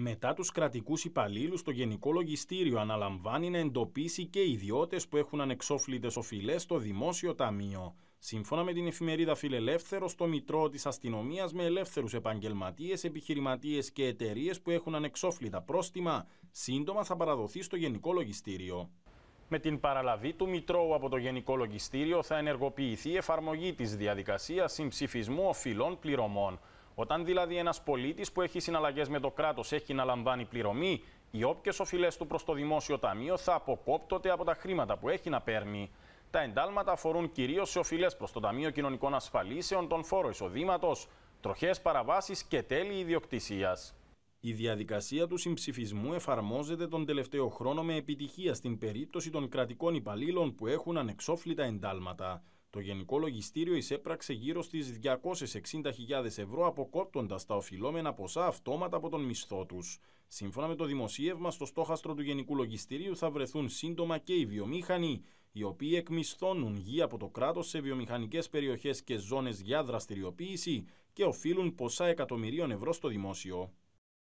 Μετά τους κρατικούς υπαλλήλους, το Γενικό Λογιστήριο αναλαμβάνει να εντοπίσει και ιδιώτες που έχουν ανεξόφλητες οφειλές στο Δημόσιο Ταμείο. Σύμφωνα με την εφημερίδα Φιλελεύθερο, το Μητρό της Αστυνομίας με ελεύθερους επαγγελματίες, επιχειρηματίες και εταιρείες που έχουν ανεξόφλητα πρόστιμα, σύντομα θα παραδοθεί στο Γενικό Λογιστήριο. Με την παραλαβή του Μητρώου από το Γενικό Λογιστήριο θα ενεργοποιηθεί η εφαρμογή της διαδικασίας συμψηφισμού οφειλών πληρωμών. Όταν δηλαδή ένας πολίτης που έχει συναλλαγές με το κράτος έχει να λαμβάνει πληρωμή, οι όποιες οφειλές του προς το δημόσιο ταμείο θα αποκόπτονται από τα χρήματα που έχει να παίρνει. Τα εντάλματα αφορούν κυρίως σε οφειλές προς το Ταμείο Κοινωνικών Ασφαλίσεων, τον φόρο εισοδήματος, τροχές παραβάσεις και τέλη ιδιοκτησίας. Η διαδικασία του συμψηφισμού εφαρμόζεται τον τελευταίο χρόνο με επιτυχία στην περίπτωση των κρατικών υπαλλήλων που έχουν ανεξόφλητα εντάλματα. Το Γενικό Λογιστήριο εισέπραξε γύρω στις 260.000 ευρώ αποκόπτοντας τα οφειλόμενα ποσά αυτόματα από τον μισθό τους. Σύμφωνα με το δημοσίευμα στο στόχαστρο του Γενικού Λογιστηρίου θα βρεθούν σύντομα και οι βιομήχανοι, οι οποίοι εκμισθώνουν γη από το κράτος σε βιομηχανικές περιοχές και ζώνες για δραστηριοποίηση και οφείλουν ποσά εκατομμυρίων ευρώ στο δημόσιο.